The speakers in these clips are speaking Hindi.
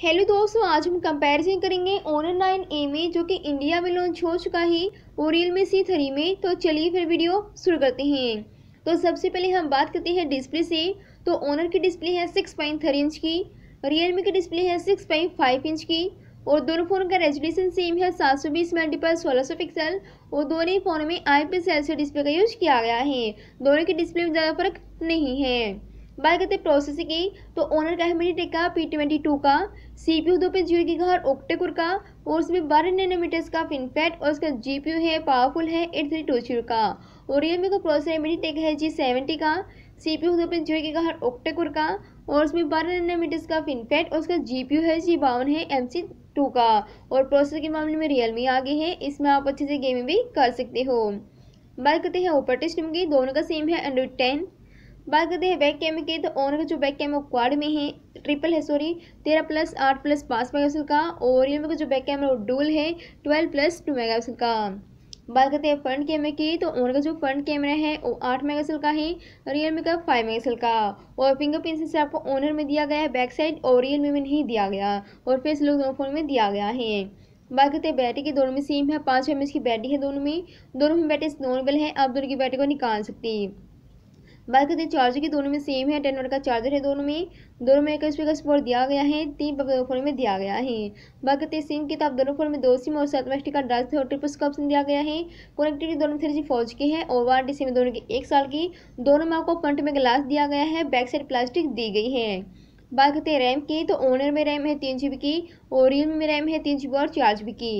हेलो दोस्तों आज हम कंपैरिजन करेंगे ओनर नाइन ए में जो कि इंडिया में लॉन्च हो चुका है और रियल मी सी थ्री में तो चलिए फिर वीडियो शुरू करते हैं तो सबसे पहले हम बात करते हैं डिस्प्ले से तो ओनर की डिस्प्ले है सिक्स पॉइंट थ्री इंच की रियल मी की डिस्प्ले है सिक्स पॉइंट फाइव इंच की और दोनों फ़ोन का रेजोल्यूशन सेम है सात सौ बीस मल्टीपल सोलह सौ पिक्सल और दोनों ही फ़ोन में आई पी से डिस्प्ले का यूज किया गया है दोनों के डिस्प्ले में ज़्यादा फर्क नहीं है बात करते हैं प्रोसेसर की तो ओनर का है मीडिटेक का पी ट्वेंटी टू का सी पी यू दो पे जीरो की घर ओक्टेकुर का और उसमें बारह नैनोमीटर्स का फिनफैट और उसका जी पी यू है पावरफुल है एट थ्री टू जीरो का और रियलमी का प्रोसेसर है मीडिटेक है जी सेवेंटी का सी पी यू दो पे जीरो की घर ओक्टेकुर का और उसमें बारह नैनोमीटर्स का फिनफैट और उसका जी पी यू है जी बावन है एम सी टू का और प्रोसेसर के मामले में रियलमी आगे है इसमें आप अच्छे से गेमिंग भी कर सकते हो बात करते हैं ऑपरेटिव सिस्टम की दोनों का सेम है एंड्रॉइड टेन बात करते हैं बैक कैमरे के तो ओनर का जो बैक कैमरा क्वाड में है ट्रिपल है सॉरी तेरह प्लस आठ प्लस पाँच पिक्सल का और मी तो का जो बैक कैमरा वो डुअल है ट्वेल्व प्लस टू पिक्सल का बात करते हैं फ्रंट कैमरे की तो ओनर का जो फ्रंट कैमरा है वो आठ पिक्सल का है रियलमी का फाइव मेगा का और फिंगरप्रिंट सेंसर आपको ओनर में दिया गया है बैक साइड और रियलमी में नहीं दिया गया और फेस लुक दोनों फोन में दिया गया है बात करते हैं बैटरी के दोनों में सेम है पाँच एम की बैटरी है दोनों में दोनों में बैटरी नॉर्मल है आप दोनों की बैटरी को निकाल सकती बात करते हैं चार्जर की दोनों में सेम है टेन वोट का चार्जर है दोनों में दोनों में इक्कीस का सपोर्ट दिया गया है तीन फोन में दिया गया है बात करते हैं सिम की तो आप दोनों फोन में दो सिम और सातवा मैस्टिक का ड्राइव और ट्रिपल्स का ऑप्शन दिया गया है कनेक्टिविटी दोनों थ्री जी फोज की है और वारंटी सिम दोनों की एक साल की दोनों में आपको फ्रंट में ग्लास दिया गया है बैक साइड प्लास्टिक दी गई है बात करते हैं रैम की तो ओनर में रैम है तीन जी की और रियल में रैम है तीन जी और चार जी की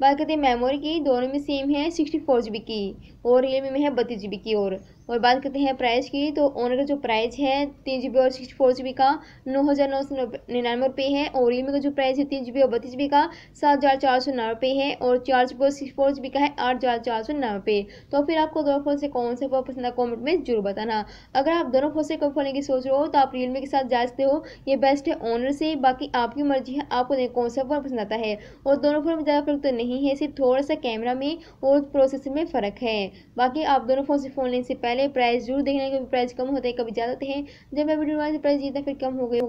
बात करते हैं मेमोरी की दोनों में सेम है सिक्सटी फोर जी की और रियल में है बत्तीस जी की और और बात करते हैं प्राइस की तो ओनर का जो प्राइस है तीन जी और सिक्स फोर जी का नौ हज़ार नौ सौ निन्यानवे रुपये है और रियलमी का जो प्राइस है तीन जी और बत्तीस जी का सात हज़ार चार सौ नौ रुपये है और चार जी और सिक्स फोर जी का है आठ हज़ार चार सौ नौ रुपये तो फिर आपको दोनों फोन से कौन सा फोन पसंद है कॉमेंट में जरूर बताना अगर आप दोनों फोन से कब फोन की सोच रहे हो तो आप रियलमी के साथ जा सकते हो ये बेस्ट है ओनर से बाकी आपकी मर्जी है आपको कौन सा फ़ोन पसंद आता है और दोनों फोन में ज़्यादा फर्क तो नहीं है सिर्फ थोड़ा सा कैमरा में और प्रोसेसर में फ़र्क है बाकी आप दोनों फोन से फ़ोन लेने से पहले पहले प्राइस जरूर देखना कभी प्राइस कम होते हैं कभी ज़्यादा होते हैं जब मैं वीडियो बनाती प्राइस जीता फिर कम हो गए